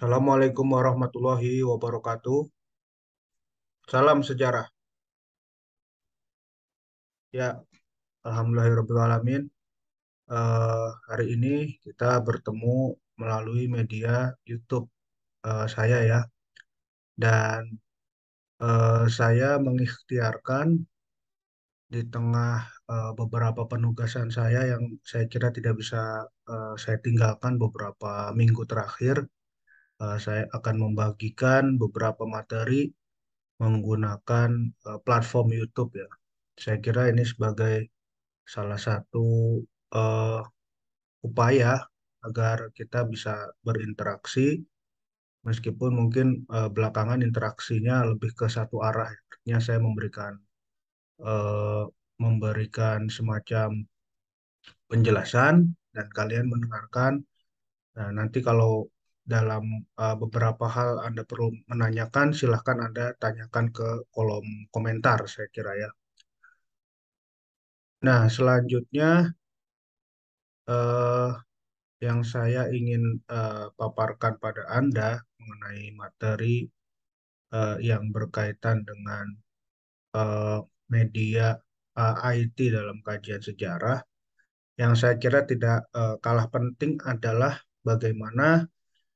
Assalamualaikum warahmatullahi wabarakatuh. Salam sejarah. Ya, Alhamdulillahirrahmanirrahim. Uh, eh, hari ini kita bertemu melalui media YouTube uh, saya ya. Dan uh, saya mengikhtiarkan di tengah uh, beberapa penugasan saya yang saya kira tidak bisa uh, saya tinggalkan beberapa minggu terakhir Eh, saya akan membagikan beberapa materi menggunakan uh, platform YouTube ya. Saya kira ini sebagai salah satu uh, upaya agar kita bisa berinteraksi meskipun mungkin uh, belakangan interaksinya lebih ke satu arah. Ya. Artinya saya memberikan uh, memberikan semacam penjelasan dan kalian mendengarkan. Nah, nanti kalau dalam uh, beberapa hal Anda perlu menanyakan, silahkan Anda tanyakan ke kolom komentar, saya kira ya. Nah, selanjutnya uh, yang saya ingin uh, paparkan pada Anda mengenai materi uh, yang berkaitan dengan uh, media uh, IT dalam kajian sejarah, yang saya kira tidak uh, kalah penting adalah bagaimana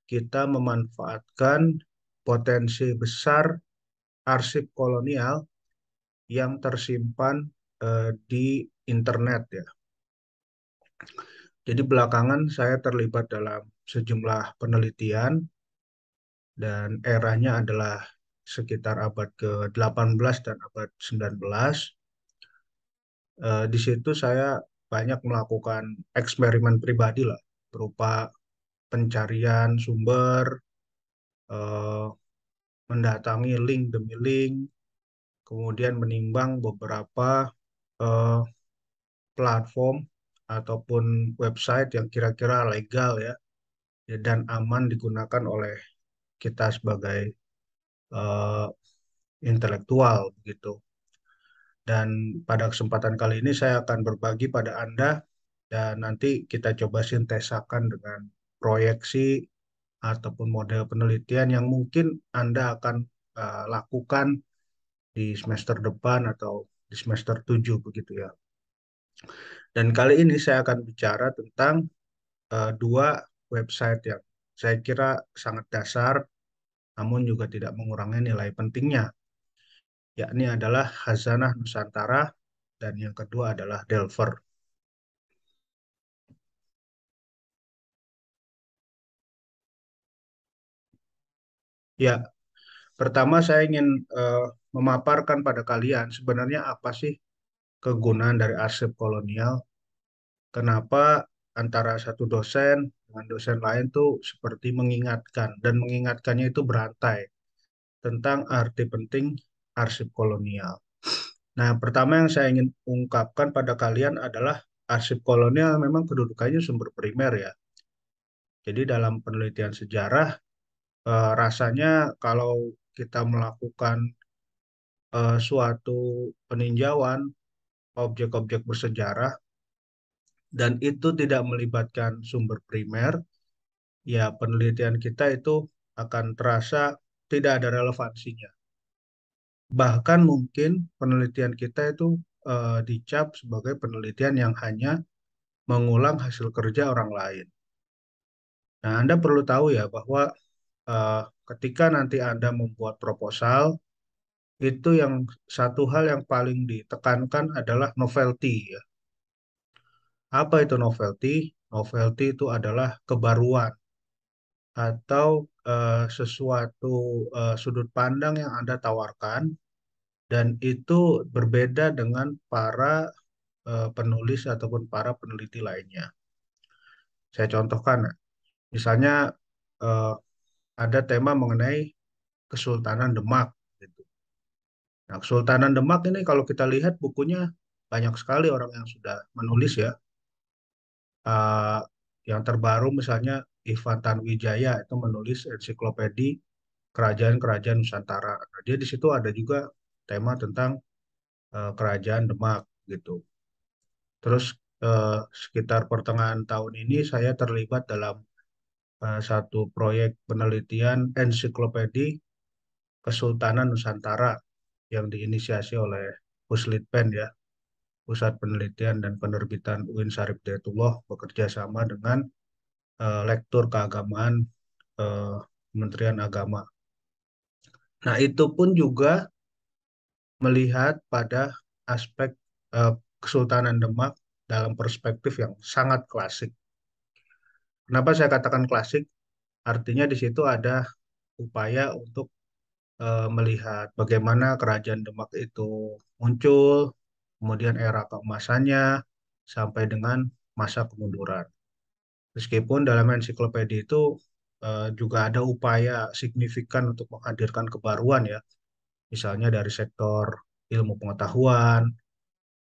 kita memanfaatkan potensi besar arsip kolonial yang tersimpan eh, di internet ya. Jadi belakangan saya terlibat dalam sejumlah penelitian dan eranya adalah sekitar abad ke-18 dan abad 19. Eh, di situ saya banyak melakukan eksperimen pribadi lah berupa pencarian sumber, eh, mendatangi link demi link, kemudian menimbang beberapa eh, platform ataupun website yang kira-kira legal ya, ya dan aman digunakan oleh kita sebagai eh, intelektual gitu. Dan pada kesempatan kali ini saya akan berbagi pada Anda dan nanti kita coba sintesakan dengan proyeksi ataupun model penelitian yang mungkin Anda akan uh, lakukan di semester depan atau di semester 7 begitu ya. Dan kali ini saya akan bicara tentang uh, dua website yang saya kira sangat dasar namun juga tidak mengurangi nilai pentingnya. Yakni adalah Hazanah Nusantara dan yang kedua adalah Delver. Ya, pertama saya ingin uh, memaparkan pada kalian sebenarnya apa sih kegunaan dari arsip kolonial, kenapa antara satu dosen dengan dosen lain tuh seperti mengingatkan dan mengingatkannya itu berantai tentang arti penting arsip kolonial. Nah, pertama yang saya ingin ungkapkan pada kalian adalah arsip kolonial memang kedudukannya sumber primer ya. Jadi dalam penelitian sejarah uh, rasanya kalau kita melakukan uh, suatu peninjauan objek-objek bersejarah dan itu tidak melibatkan sumber primer, ya penelitian kita itu akan terasa tidak ada relevansinya. Bahkan mungkin penelitian kita itu uh, dicap sebagai penelitian yang hanya mengulang hasil kerja orang lain. Nah, Anda perlu tahu ya bahwa uh, ketika nanti Anda membuat proposal, itu yang satu hal yang paling ditekankan adalah novelty. Ya. Apa itu novelty? Novelty itu adalah kebaruan atau uh, sesuatu uh, sudut pandang yang Anda tawarkan, dan itu berbeda dengan para uh, penulis ataupun para peneliti lainnya. Saya contohkan, misalnya uh, ada tema mengenai Kesultanan Demak. Gitu. Nah, Kesultanan Demak ini kalau kita lihat bukunya banyak sekali orang yang sudah menulis ya. Uh, yang terbaru misalnya Ivan Tanwijaya itu menulis ensiklopedi kerajaan-kerajaan Nusantara. Nah, dia di situ ada juga tema tentang uh, kerajaan Demak gitu. Terus uh, sekitar pertengahan tahun ini saya terlibat dalam Eh, satu proyek penelitian ensiklopedi Kesultanan Nusantara yang diinisiasi oleh Puslitpen ya, Pusat Penelitian dan Penerbitan UIN Syarif Dayatullah bekerja sama dengan uh, Lektur Keagamaan uh, Kementerian Agama. Nah, itu pun juga melihat pada aspek uh, Kesultanan Demak dalam perspektif yang sangat klasik Kenapa saya katakan klasik? Artinya di situ ada upaya untuk e, melihat bagaimana kerajaan Demak itu muncul, kemudian era keemasannya, sampai dengan masa kemunduran. Meskipun dalam ensiklopedia itu e, juga ada upaya signifikan untuk menghadirkan kebaruan ya, misalnya dari sektor ilmu pengetahuan,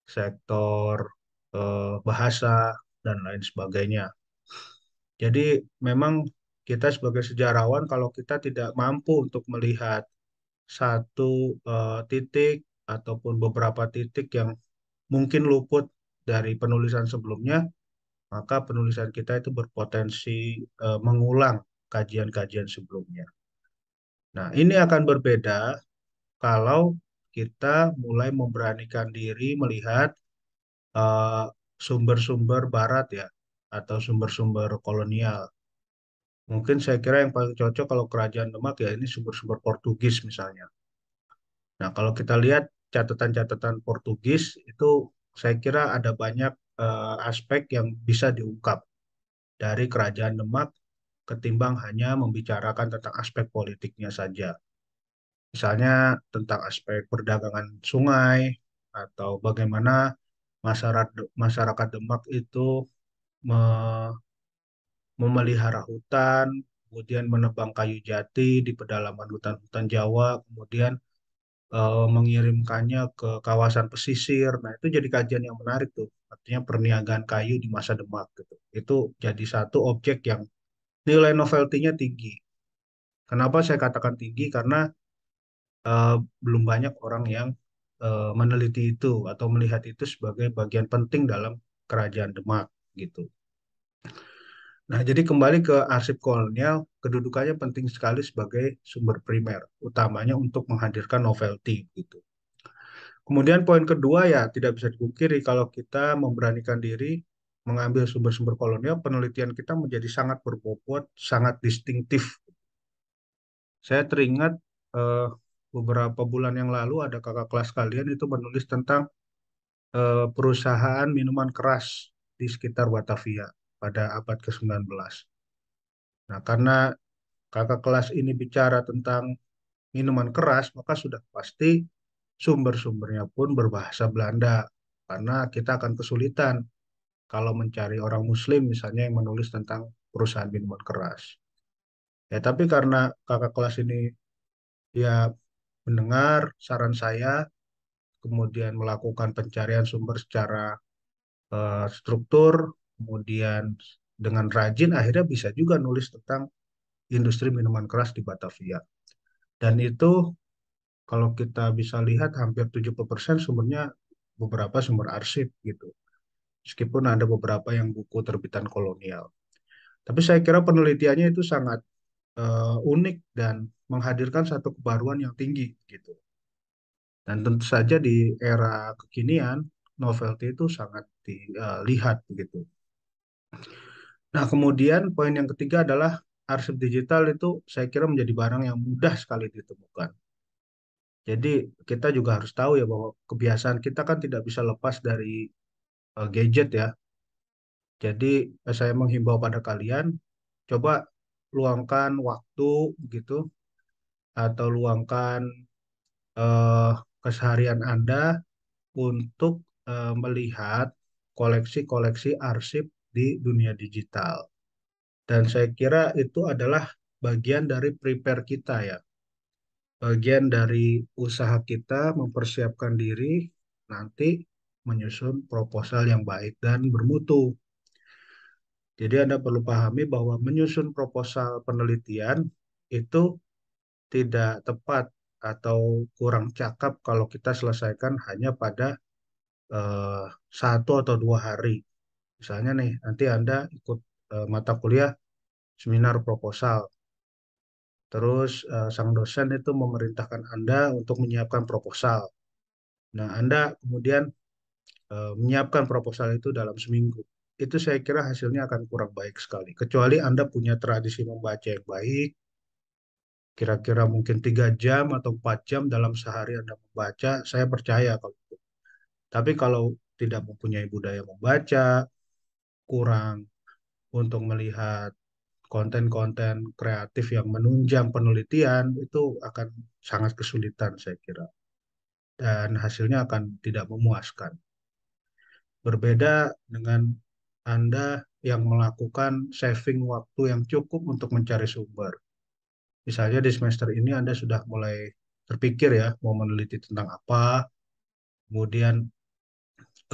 sektor e, bahasa, dan lain sebagainya. Jadi memang kita sebagai sejarawan kalau kita tidak mampu untuk melihat satu uh, titik ataupun beberapa titik yang mungkin luput dari penulisan sebelumnya, maka penulisan kita itu berpotensi uh, mengulang kajian-kajian sebelumnya. Nah, ini akan berbeda kalau kita mulai memberanikan diri melihat eh, sumber-sumber uh, barat ya, atau sumber-sumber kolonial. Mungkin saya kira yang paling cocok kalau kerajaan Demak ya ini sumber-sumber Portugis misalnya. Nah, kalau kita lihat catatan-catatan Portugis itu saya kira ada banyak uh, aspek yang bisa diungkap dari kerajaan Demak ketimbang hanya membicarakan tentang aspek politiknya saja. Misalnya tentang aspek perdagangan sungai atau bagaimana masyarakat masyarakat Demak itu me memelihara hutan, kemudian menebang kayu jati di pedalaman hutan-hutan Jawa, kemudian uh, mengirimkannya ke kawasan pesisir. Nah, itu jadi kajian yang menarik tuh. Artinya perniagaan kayu di masa Demak gitu. Itu jadi satu objek yang nilai novelty-nya tinggi. Kenapa saya katakan tinggi? Karena uh, belum banyak orang yang uh, meneliti itu atau melihat itu sebagai bagian penting dalam kerajaan Demak gitu. Nah, jadi kembali ke arsip kolonial, kedudukannya penting sekali sebagai sumber primer, utamanya untuk menghadirkan novelty gitu. Kemudian poin kedua ya tidak bisa dipungkiri kalau kita memberanikan diri mengambil sumber-sumber kolonial, penelitian kita menjadi sangat berbobot, sangat distintif. Saya teringat eh, beberapa bulan yang lalu ada kakak kelas kalian itu menulis tentang eh, perusahaan minuman keras di sekitar Batavia pada abad ke-19. Nah, karena kakak kelas ini bicara tentang minuman keras, maka sudah pasti sumber-sumbernya pun berbahasa Belanda karena kita akan kesulitan kalau mencari orang muslim misalnya yang menulis tentang perusahaan minuman keras. Ya, tapi karena kakak kelas ini ya mendengar saran saya kemudian melakukan pencarian sumber secara Eh, struktur, kemudian dengan rajin akhirnya bisa juga nulis tentang industri minuman keras di Batavia. Dan itu kalau kita bisa lihat hampir 70% sumbernya beberapa sumber arsip gitu. Meskipun ada beberapa yang buku terbitan kolonial. Tapi saya kira penelitiannya itu sangat uh, unik dan menghadirkan satu kebaruan yang tinggi gitu. Dan tentu saja di era kekinian novelty itu sangat dilihat eh, begitu. Nah, kemudian poin yang ketiga adalah arsip digital itu saya kira menjadi barang yang mudah sekali ditemukan. Jadi kita juga harus tahu ya bahwa kebiasaan kita kan tidak bisa lepas dari eh, gadget ya. Jadi eh, saya menghimbau pada kalian coba luangkan waktu gitu atau luangkan uh, keseharian Anda untuk Eh, melihat koleksi-koleksi arsip di dunia digital. Dan saya kira itu adalah bagian dari prepare kita ya. Bagian dari usaha kita mempersiapkan diri nanti menyusun proposal yang baik dan bermutu. Jadi Anda perlu pahami bahwa menyusun proposal penelitian itu tidak tepat atau kurang cakap kalau kita selesaikan hanya pada eh, satu atau dua hari. Misalnya nih, nanti Anda ikut eh, mata kuliah seminar proposal. Terus eh, sang dosen itu memerintahkan Anda untuk menyiapkan proposal. Nah, Anda kemudian eh, menyiapkan proposal itu dalam seminggu. Itu saya kira hasilnya akan kurang baik sekali. Kecuali Anda punya tradisi membaca yang baik, kira-kira mungkin tiga jam atau empat jam dalam sehari Anda membaca, saya percaya kalau tapi hmm. kalau tidak mempunyai budaya membaca, kurang untuk melihat konten-konten kreatif yang menunjang penelitian itu akan sangat kesulitan saya kira dan hasilnya akan tidak memuaskan. Berbeda dengan Anda yang melakukan saving waktu yang cukup untuk mencari sumber. Misalnya di semester ini Anda sudah mulai terpikir ya mau meneliti tentang apa, kemudian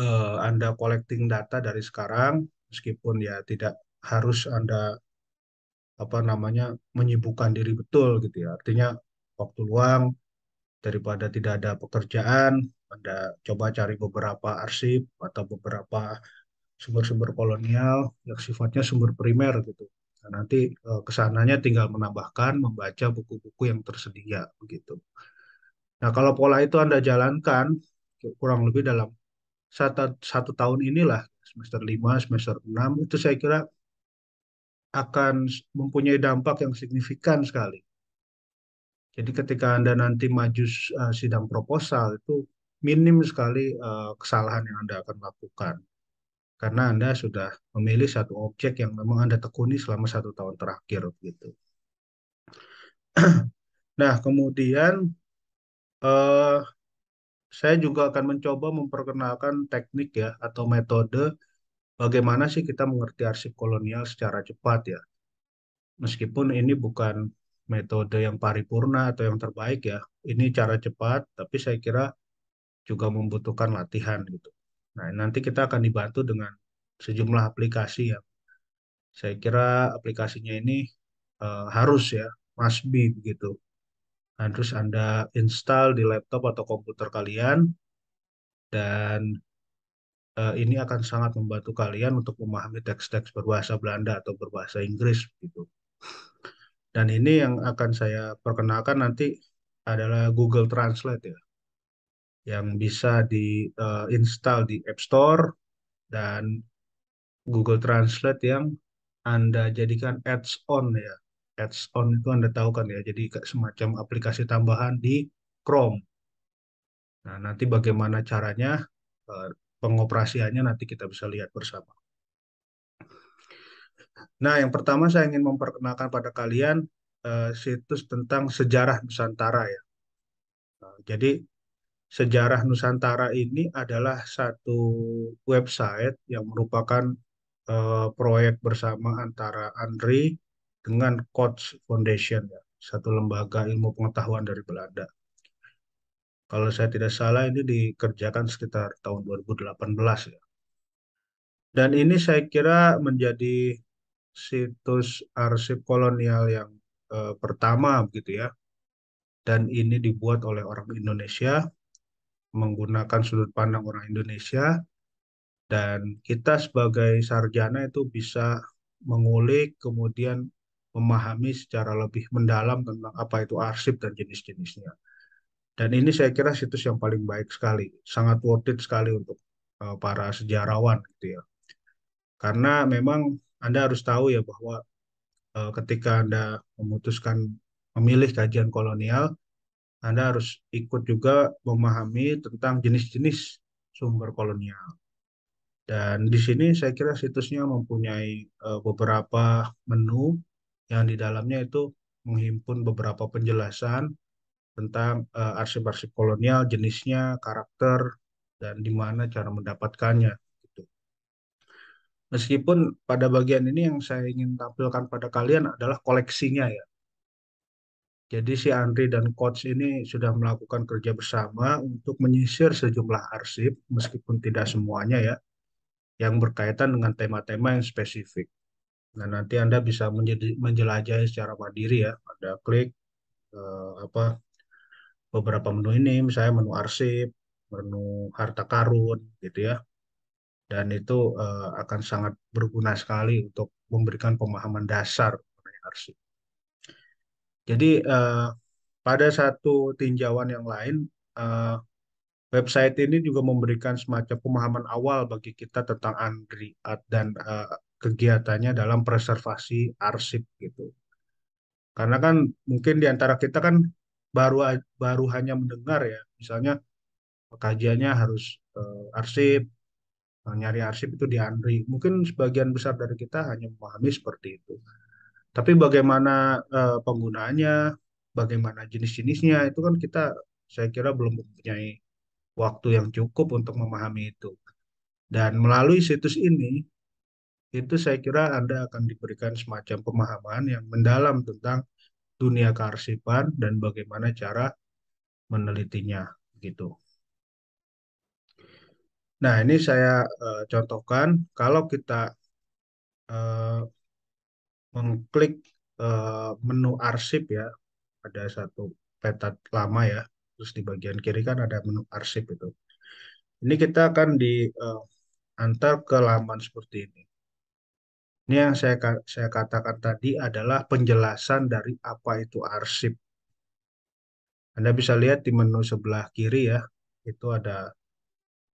uh, Anda collecting data dari sekarang, meskipun ya tidak harus Anda apa namanya menyibukkan diri betul gitu ya. Artinya waktu luang daripada tidak ada pekerjaan, Anda coba cari beberapa arsip atau beberapa sumber-sumber kolonial yang sifatnya sumber primer gitu. Nah, nanti uh, kesananya tinggal menambahkan membaca buku-buku yang tersedia begitu. Nah, kalau pola itu Anda jalankan kurang lebih dalam satu, satu tahun inilah semester 5, semester 6 itu saya kira akan mempunyai dampak yang signifikan sekali. Jadi ketika Anda nanti maju uh, sidang proposal itu minim sekali uh, kesalahan yang Anda akan lakukan. Karena Anda sudah memilih satu objek yang memang Anda tekuni selama satu tahun terakhir gitu. nah, kemudian uh, saya juga akan mencoba memperkenalkan teknik ya atau metode bagaimana sih kita mengerti arsip kolonial secara cepat ya. Meskipun ini bukan metode yang paripurna atau yang terbaik ya, ini cara cepat tapi saya kira juga membutuhkan latihan gitu. Nah, nanti kita akan dibantu dengan sejumlah aplikasi ya saya kira aplikasinya ini uh, harus ya, must be begitu Nah, terus Anda install di laptop atau komputer kalian dan uh, ini akan sangat membantu kalian untuk memahami teks-teks berbahasa Belanda atau berbahasa Inggris gitu. Dan ini yang akan saya perkenalkan nanti adalah Google Translate ya. Yang bisa di-install eh, di App Store dan Google Translate yang Anda jadikan ads-on ya ads on itu Anda tahu kan ya, jadi semacam aplikasi tambahan di Chrome. Nah, nanti bagaimana caranya eh, pengoperasiannya nanti kita bisa lihat bersama. Nah, yang pertama saya ingin memperkenalkan pada kalian eh, situs tentang sejarah Nusantara ya. Nah, jadi sejarah Nusantara ini adalah satu website yang merupakan eh, proyek bersama antara Andri dengan Coach Foundation, ya, satu lembaga ilmu pengetahuan dari Belanda. Kalau saya tidak salah ini dikerjakan sekitar tahun 2018 ya. Dan ini saya kira menjadi situs arsip kolonial yang eh, pertama begitu ya. Dan ini dibuat oleh orang Indonesia menggunakan sudut pandang orang Indonesia dan kita sebagai sarjana itu bisa mengulik kemudian memahami secara lebih mendalam tentang apa itu arsip dan jenis-jenisnya. Dan ini saya kira situs yang paling baik sekali, sangat worth it sekali untuk eh, para sejarawan gitu ya. Karena memang Anda harus tahu ya bahwa eh, ketika Anda memutuskan memilih kajian kolonial, Anda harus ikut juga memahami tentang jenis-jenis sumber kolonial. Dan di sini saya kira situsnya mempunyai eh, beberapa menu yang di dalamnya itu menghimpun beberapa penjelasan tentang eh, arsip-arsip uh, kolonial, jenisnya, karakter, dan di mana cara mendapatkannya. Gitu. Meskipun pada bagian ini yang saya ingin tampilkan pada kalian adalah koleksinya ya. Jadi si Andri dan Coach ini sudah melakukan kerja bersama untuk menyisir sejumlah arsip, meskipun tidak semuanya ya, yang berkaitan dengan tema-tema yang spesifik. Nah, nanti Anda bisa menjelajahi secara mandiri ya. Anda klik uh, apa beberapa menu ini, misalnya menu arsip, menu harta karun gitu ya. Dan itu uh, akan sangat berguna sekali untuk memberikan pemahaman dasar mengenai arsip. Jadi uh, pada satu tinjauan yang lain uh, website ini juga memberikan semacam pemahaman awal bagi kita tentang Andri dan kegiatannya dalam preservasi arsip gitu. Karena kan mungkin di antara kita kan baru baru hanya mendengar ya, misalnya kajiannya harus eh, arsip, eh, nyari arsip itu di Andri. Mungkin sebagian besar dari kita hanya memahami seperti itu. Tapi bagaimana eh, penggunaannya, bagaimana jenis-jenisnya itu kan kita saya kira belum mempunyai waktu yang cukup untuk memahami itu. Dan melalui situs ini itu saya kira Anda akan diberikan semacam pemahaman yang mendalam tentang dunia kearsipan dan bagaimana cara menelitinya gitu. Nah, ini saya e, contohkan kalau kita e, mengklik e, menu arsip ya, ada satu peta lama ya, terus di bagian kiri kan ada menu arsip itu. Ini kita akan diantar ke laman seperti ini. Ini yang saya saya katakan tadi adalah penjelasan dari apa itu arsip. Anda bisa lihat di menu sebelah kiri ya, itu ada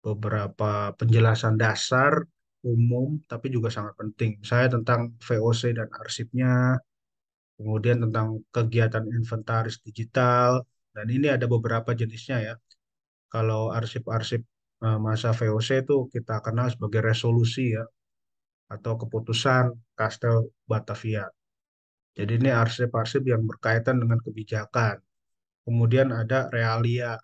beberapa penjelasan dasar umum tapi juga sangat penting. Saya tentang VOC dan arsipnya, kemudian tentang kegiatan inventaris digital, dan ini ada beberapa jenisnya ya. Kalau arsip-arsip eh, masa VOC itu kita kenal sebagai resolusi ya, atau keputusan Kastel Batavia. Jadi ini arsip-arsip yang berkaitan dengan kebijakan. Kemudian ada realia.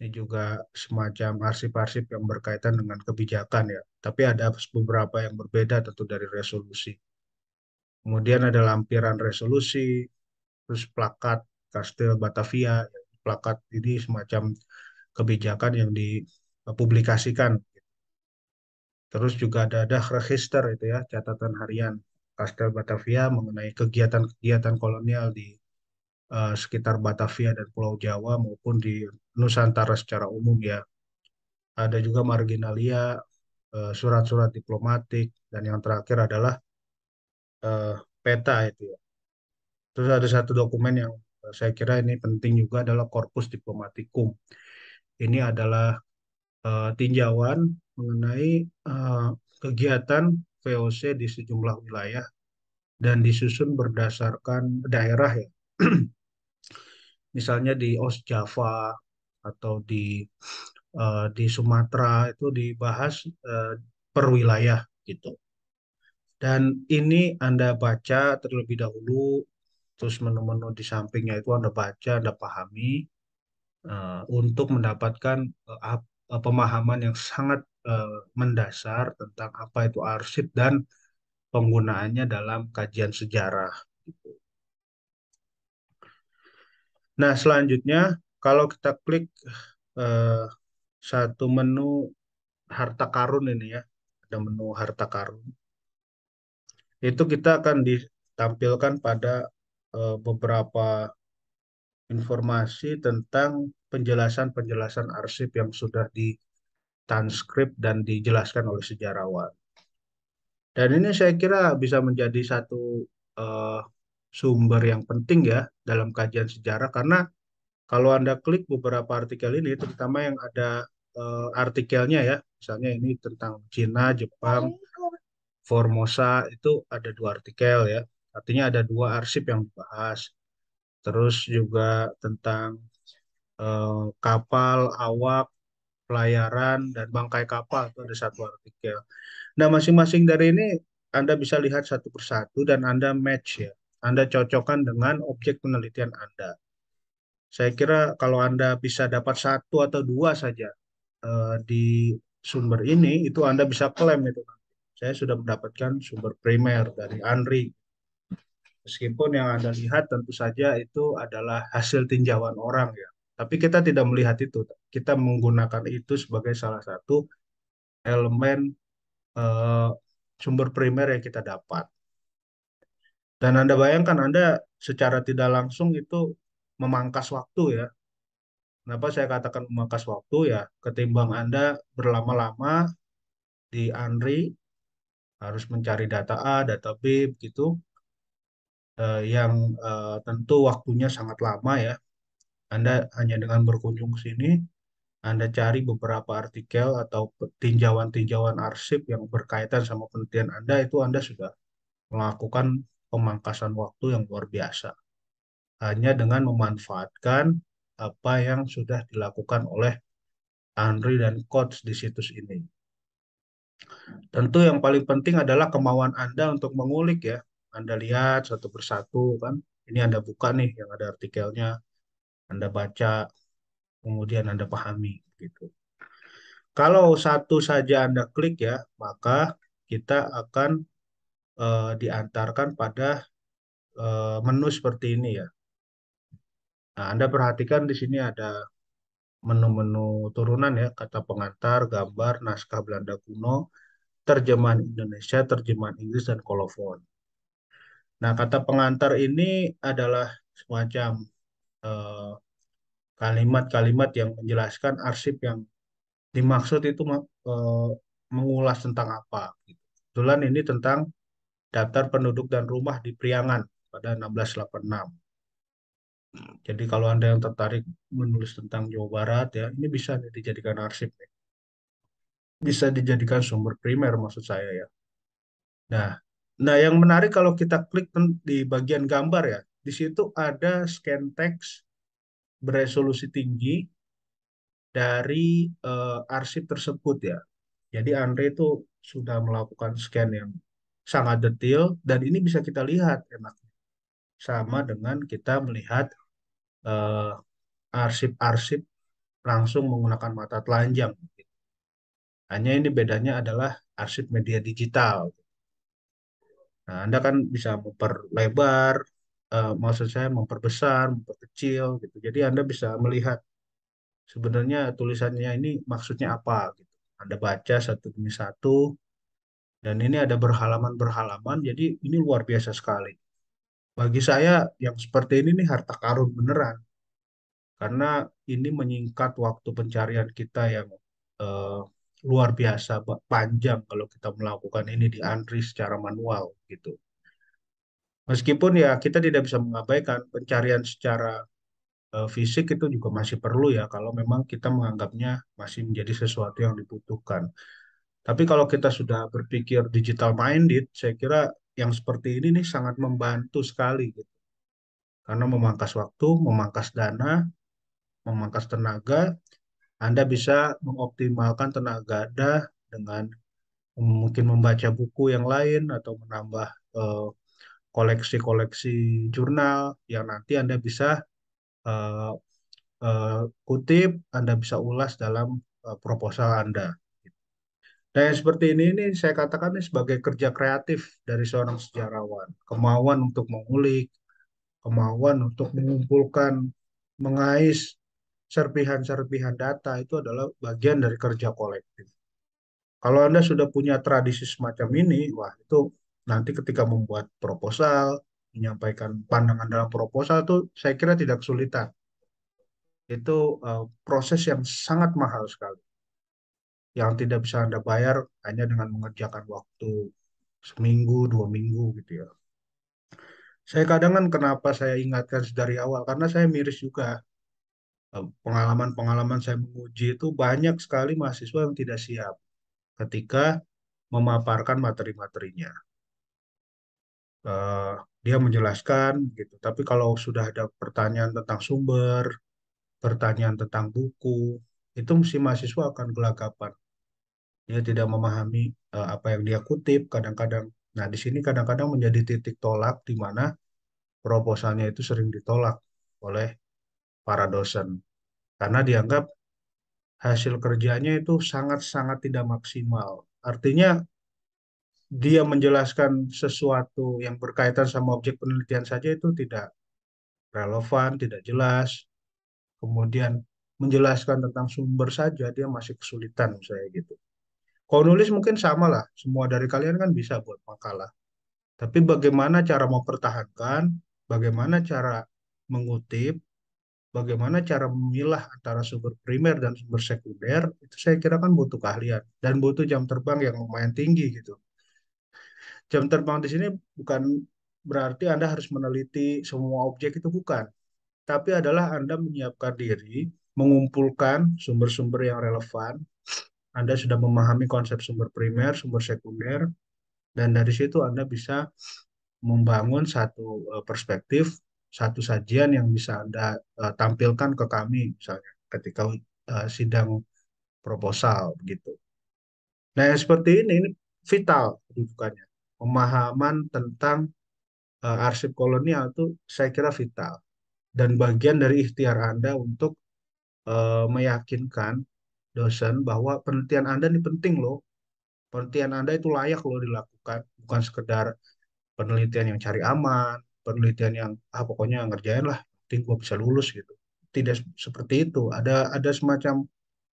Ini juga semacam arsip-arsip yang berkaitan dengan kebijakan ya. Tapi ada beberapa yang berbeda tentu dari resolusi. Kemudian ada lampiran resolusi, terus plakat Kastel Batavia. Plakat ini semacam kebijakan yang dipublikasikan Terus juga ada dah Register itu ya, catatan harian Kastel Batavia mengenai kegiatan-kegiatan kolonial di uh, sekitar Batavia dan Pulau Jawa maupun di Nusantara secara umum ya. Ada juga marginalia, surat eh, surat-surat diplomatik, dan yang terakhir adalah uh, peta itu ya. Terus ada satu dokumen yang saya kira ini penting juga adalah Corpus Diplomatikum. Ini adalah uh, tinjauan mengenai uh, kegiatan VOC di sejumlah wilayah dan disusun berdasarkan daerah ya. Misalnya di OS Java atau di uh, di Sumatera itu dibahas uh, per wilayah gitu. Dan ini Anda baca terlebih dahulu terus menu-menu di sampingnya itu Anda baca, Anda pahami uh, untuk mendapatkan uh, pemahaman yang sangat Eh, mendasar tentang apa itu arsip dan penggunaannya dalam kajian sejarah. Gitu. Nah, selanjutnya kalau kita klik eh, satu menu harta karun ini ya, ada menu harta karun. Itu kita akan ditampilkan pada eh, beberapa informasi tentang penjelasan-penjelasan arsip yang sudah di transkrip dan dijelaskan oleh sejarawan. Dan ini saya kira bisa menjadi satu uh, sumber yang penting ya dalam kajian sejarah karena kalau Anda klik beberapa artikel ini terutama yang ada uh, artikelnya ya, misalnya ini tentang Cina, Jepang, Formosa itu ada dua artikel ya. Artinya ada dua arsip yang dibahas. Terus juga tentang uh, kapal, awak, pelayaran, dan bangkai kapal. Itu ada satu artikel. Nah, masing-masing dari ini Anda bisa lihat satu persatu dan Anda match ya. Anda cocokkan dengan objek penelitian Anda. Saya kira kalau Anda bisa dapat satu atau dua saja uh, di sumber ini, itu Anda bisa klaim itu. Saya sudah mendapatkan sumber primer dari Andri. Meskipun yang Anda lihat tentu saja itu adalah hasil tinjauan orang ya tapi kita tidak melihat itu. Kita menggunakan itu sebagai salah satu elemen uh, sumber primer yang kita dapat. Dan Anda bayangkan Anda secara tidak langsung itu memangkas waktu ya. Kenapa saya katakan memangkas waktu ya? Ketimbang Anda berlama-lama di Andri harus mencari data A, data B begitu uh, yang uh, tentu waktunya sangat lama ya anda hanya dengan berkunjung ke sini, Anda cari beberapa artikel atau tinjauan-tinjauan arsip yang berkaitan sama penelitian Anda, itu Anda sudah melakukan pemangkasan waktu yang luar biasa. Hanya dengan memanfaatkan apa yang sudah dilakukan oleh Andri dan Coach di situs ini. Tentu yang paling penting adalah kemauan Anda untuk mengulik ya. Anda lihat satu persatu kan. Ini Anda buka nih yang ada artikelnya. Anda baca, kemudian Anda pahami gitu. Kalau satu saja Anda klik ya, maka kita akan uh, diantarkan pada uh, menu seperti ini ya. Nah, Anda perhatikan di sini ada menu-menu turunan ya, kata pengantar, gambar, naskah Belanda kuno, terjemahan Indonesia, terjemahan Inggris, dan kolofon. Nah, kata pengantar ini adalah semacam Eh, kalimat-kalimat uh, yang menjelaskan arsip yang dimaksud itu uh, mengulas tentang apa. Gitu. Kebetulan ini tentang daftar penduduk dan rumah di Priangan pada 1686. Jadi kalau Anda yang tertarik menulis tentang Jawa Barat ya, ini bisa dijadikan arsip Ya. Bisa dijadikan sumber primer maksud saya ya. Nah, nah yang menarik kalau kita klik di bagian gambar ya, di situ ada scan text beresolusi tinggi dari uh, arsip tersebut ya. Jadi Andre itu sudah melakukan scan yang sangat detail dan ini bisa kita lihat enaknya. Sama dengan kita melihat eh, arsip-arsip uh, langsung menggunakan mata telanjang. Hanya ini bedanya adalah arsip media digital. Nah, Anda kan bisa memperlebar, uh, maksud saya memperbesar, memperkecil gitu. Jadi Anda bisa melihat sebenarnya tulisannya ini maksudnya apa gitu. Anda baca satu demi satu dan ini ada berhalaman-berhalaman jadi ini luar biasa sekali. Bagi saya yang seperti ini nih harta karun beneran. Karena ini menyingkat waktu pencarian kita yang uh, luar biasa panjang kalau kita melakukan ini di antri secara manual gitu. Meskipun ya kita tidak bisa mengabaikan pencarian secara uh, fisik itu juga masih perlu ya kalau memang kita menganggapnya masih menjadi sesuatu yang dibutuhkan. Tapi kalau kita sudah berpikir digital minded, saya kira yang seperti ini nih sangat membantu sekali gitu. Karena memangkas waktu, memangkas dana, memangkas tenaga, Anda bisa mengoptimalkan tenaga Anda dengan mungkin membaca buku yang lain atau menambah uh, koleksi-koleksi jurnal yang nanti Anda bisa uh, uh, kutip, Anda bisa ulas dalam uh, proposal Anda. Nah, yang seperti ini ini saya katakan ini sebagai kerja kreatif dari seorang sejarawan, kemauan untuk mengulik, kemauan untuk mengumpulkan, mengais serpihan-serpihan data itu adalah bagian dari kerja kolektif. Kalau Anda sudah punya tradisi semacam ini, wah itu nanti ketika membuat proposal, menyampaikan pandangan dalam proposal itu saya kira tidak kesulitan. Itu uh, proses yang sangat mahal sekali. Yang tidak bisa Anda bayar hanya dengan mengerjakan waktu seminggu, dua minggu gitu ya. Saya kadang kan kenapa saya ingatkan dari awal, karena saya miris juga. Eh, pengalaman-pengalaman saya menguji itu banyak sekali mahasiswa yang tidak siap ketika memaparkan materi-materinya uh, dia menjelaskan gitu. Tapi kalau sudah ada pertanyaan tentang sumber, pertanyaan tentang buku, itu si mahasiswa akan gelagapan. Dia tidak memahami uh, apa yang dia kutip kadang-kadang. Nah, di sini kadang-kadang menjadi titik tolak di mana proposalnya itu sering ditolak oleh para dosen karena dianggap hasil kerjanya itu sangat-sangat tidak maksimal. Artinya dia menjelaskan sesuatu yang berkaitan sama objek penelitian saja itu tidak relevan, tidak jelas. Kemudian menjelaskan tentang sumber saja dia masih kesulitan saya gitu. Kalau nulis mungkin sama lah, semua dari kalian kan bisa buat makalah. Tapi bagaimana cara mempertahankan, bagaimana cara mengutip, bagaimana cara memilah antara sumber primer dan sumber sekunder itu saya kira kan butuh keahlian dan butuh jam terbang yang lumayan tinggi gitu Jam terbang di sini bukan berarti Anda harus meneliti semua objek itu bukan. Tapi adalah Anda menyiapkan diri, mengumpulkan sumber-sumber yang relevan. Anda sudah memahami konsep sumber primer, sumber sekunder, dan dari situ Anda bisa membangun satu eh, perspektif, satu sajian yang bisa Anda eh, tampilkan ke kami misalnya ketika eh, sidang proposal begitu. Nah, yang seperti ini ini vital kedudukannya pemahaman tentang uh, arsip kolonial itu saya kira vital dan bagian dari ikhtiar Anda untuk uh, meyakinkan dosen bahwa penelitian Anda ini penting loh. Penelitian Anda itu layak loh dilakukan, bukan sekedar penelitian yang cari aman, penelitian yang ah pokoknya ngerjain lah, penting gua bisa lulus gitu. Tidak seperti itu. Ada ada semacam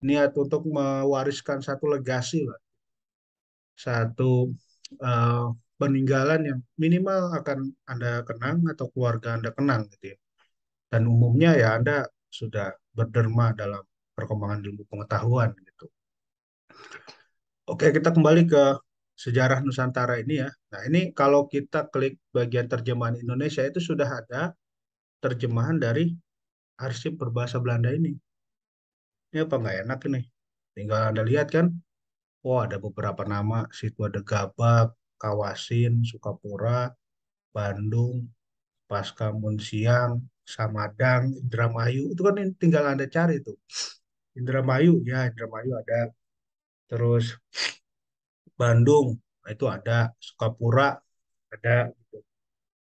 niat untuk mewariskan satu legasi lah. Satu Eh, peninggalan yang minimal akan Anda kenang atau keluarga Anda kenang gitu ya. Dan umumnya ya Anda sudah berderma dalam perkembangan ilmu pengetahuan gitu. Oke, kita kembali ke sejarah Nusantara ini ya. Nah, ini kalau kita klik bagian terjemahan Indonesia itu sudah ada terjemahan dari arsip berbahasa Belanda ini. Ini apa nggak enak ini? Tinggal Anda lihat kan Oh, ada beberapa nama, situ ada Gabak, Kawasin, Sukapura, Bandung, Pasca Munsiang, Samadang, Indramayu. Itu kan tinggal Anda cari itu. Indramayu, ya Indramayu ada. Terus Bandung, nah, itu ada. Sukapura, ada. Gitu.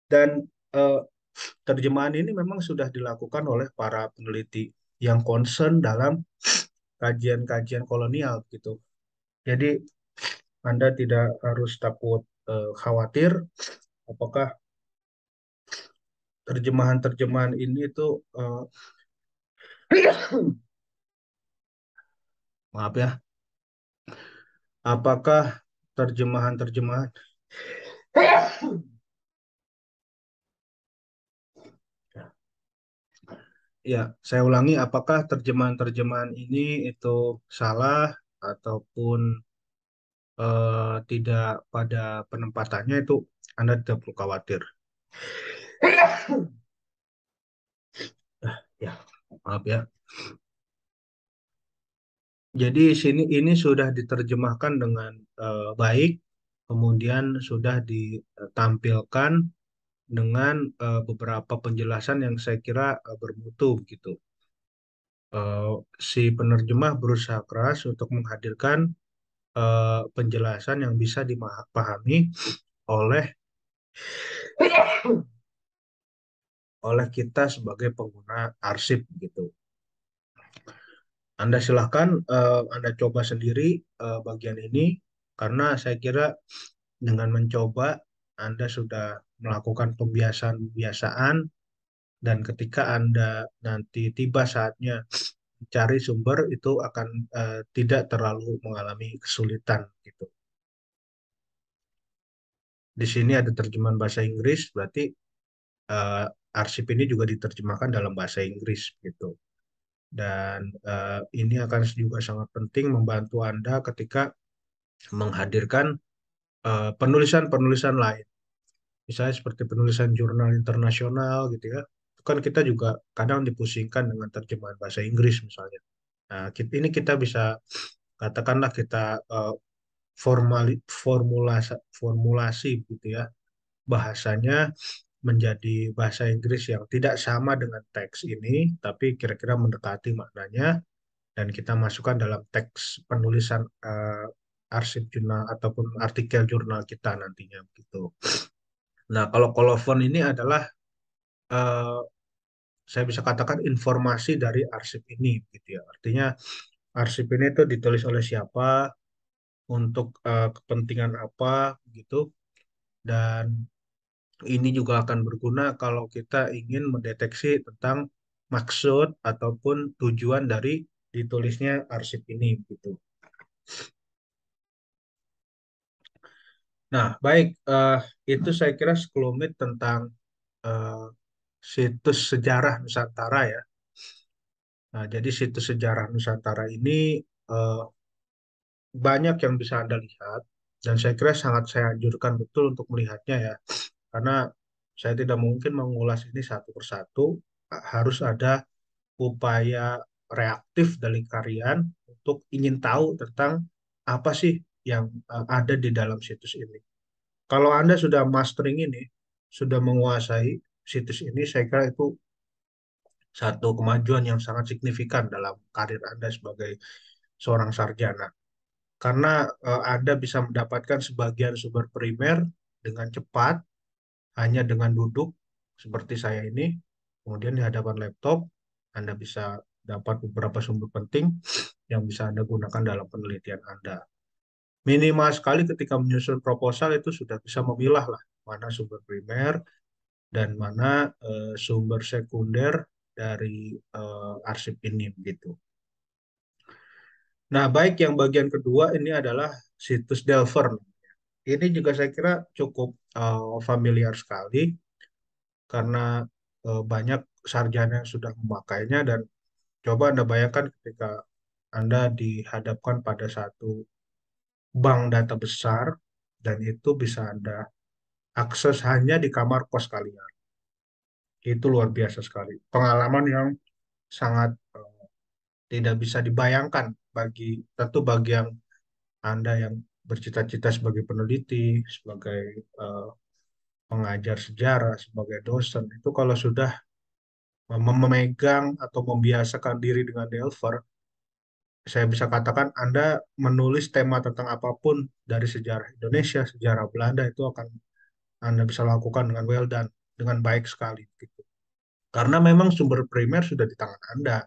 Dan eh, terjemahan ini memang sudah dilakukan oleh para peneliti yang concern dalam kajian-kajian kolonial gitu jadi Anda tidak harus takut eh, khawatir apakah terjemahan-terjemahan ini itu eh, maaf ya apakah terjemahan-terjemahan ya saya ulangi apakah terjemahan-terjemahan ini itu salah ataupun uh, tidak pada penempatannya itu Anda tidak perlu khawatir. ya, maaf ya. Jadi sini ini sudah diterjemahkan dengan uh, baik, kemudian sudah ditampilkan dengan uh, beberapa penjelasan yang saya kira uh, bermutu gitu uh, si penerjemah berusaha keras untuk menghadirkan uh, penjelasan yang bisa dipahami oleh oleh kita sebagai pengguna arsip gitu. Anda silahkan uh, Anda coba sendiri uh, bagian ini karena saya kira dengan mencoba Anda sudah melakukan pembiasaan-pembiasaan dan ketika Anda nanti tiba saatnya cari sumber itu akan uh, tidak terlalu mengalami kesulitan gitu. Di sini ada terjemahan bahasa Inggris, berarti uh, arsip ini juga diterjemahkan dalam bahasa Inggris gitu. Dan uh, ini akan juga sangat penting membantu Anda ketika menghadirkan penulisan-penulisan uh, lain. Misalnya seperti penulisan jurnal internasional gitu ya kan kita juga kadang dipusingkan dengan terjemahan bahasa Inggris misalnya. Nah, ini kita bisa katakanlah kita uh, formali, formulasi, formulasi gitu ya bahasanya menjadi bahasa Inggris yang tidak sama dengan teks ini, tapi kira-kira mendekati maknanya dan kita masukkan dalam teks penulisan uh, arsip jurnal ataupun artikel jurnal kita nantinya gitu. Nah, kalau kolophon ini adalah uh, saya bisa katakan informasi dari arsip ini gitu ya artinya arsip ini itu ditulis oleh siapa untuk uh, kepentingan apa gitu dan ini juga akan berguna kalau kita ingin mendeteksi tentang maksud ataupun tujuan dari ditulisnya arsip ini gitu. Nah, baik, uh, itu saya kira sekelumit tentang uh, situs sejarah Nusantara ya. Nah, jadi situs sejarah Nusantara ini eh, banyak yang bisa Anda lihat dan saya kira sangat saya anjurkan betul untuk melihatnya ya. Karena saya tidak mungkin mengulas ini satu persatu, harus ada upaya reaktif dari kalian untuk ingin tahu tentang apa sih yang eh, ada di dalam situs ini. Kalau Anda sudah mastering ini, sudah menguasai, situs ini saya kira itu satu kemajuan yang sangat signifikan dalam karir Anda sebagai seorang sarjana. Karena eh, Anda bisa mendapatkan sebagian sumber primer dengan cepat, hanya dengan duduk seperti saya ini, kemudian di hadapan laptop, Anda bisa dapat beberapa sumber penting yang bisa Anda gunakan dalam penelitian Anda. Minimal sekali ketika menyusun proposal itu sudah bisa memilah lah mana sumber primer, dan mana uh, sumber sekunder dari uh, arsip ini begitu. Nah, baik yang bagian kedua ini adalah situs Delver. Ini juga saya kira cukup uh, familiar sekali karena uh, banyak sarjana yang sudah memakainya dan coba Anda bayangkan ketika Anda dihadapkan pada satu bank data besar dan itu bisa Anda akses hanya di kamar kos kalian. Itu luar biasa sekali. Pengalaman yang sangat uh, tidak bisa dibayangkan bagi tentu bagi yang Anda yang bercita-cita sebagai peneliti, sebagai uh, pengajar sejarah, sebagai dosen. Itu kalau sudah memegang atau membiasakan diri dengan Delver, saya bisa katakan Anda menulis tema tentang apapun dari sejarah Indonesia, sejarah Belanda itu akan anda bisa lakukan dengan well dan dengan baik sekali gitu. Karena memang sumber primer sudah di tangan Anda.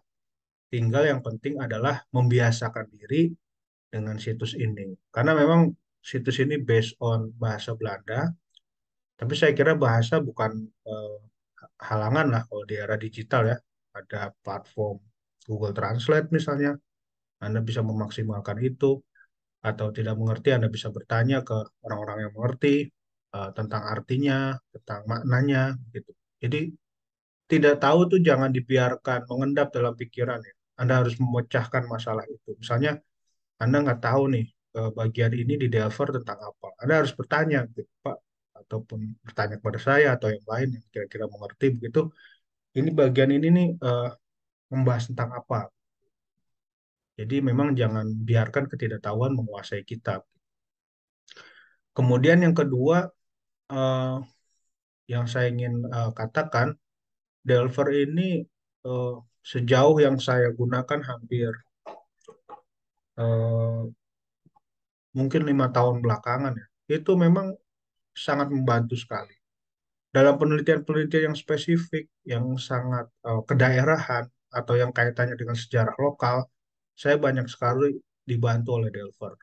Tinggal yang penting adalah membiasakan diri dengan situs ini. Karena memang situs ini based on bahasa Belanda, tapi saya kira bahasa bukan eh, halangan lah kalau di era digital ya. Ada platform Google Translate misalnya, Anda bisa memaksimalkan itu atau tidak mengerti Anda bisa bertanya ke orang-orang yang mengerti Eh, tentang artinya, tentang maknanya gitu. Jadi tidak tahu tuh jangan dibiarkan mengendap dalam pikiran ya. Anda harus memecahkan masalah itu. Misalnya Anda nggak tahu nih eh, bagian ini di Delver tentang apa. Anda harus bertanya gitu, Pak ataupun bertanya kepada saya atau yang lain yang kira-kira mengerti begitu. Ini bagian ini nih uh, membahas tentang apa. Jadi memang jangan biarkan ketidaktahuan menguasai kita. Kemudian yang kedua uh, yang saya ingin uh, katakan, Delver ini uh, sejauh yang saya gunakan hampir uh, mungkin lima tahun belakangan ya, itu memang sangat membantu sekali. Dalam penelitian-penelitian yang spesifik, yang sangat uh, kedaerahan atau yang kaitannya dengan sejarah lokal, saya banyak sekali dibantu oleh Delver.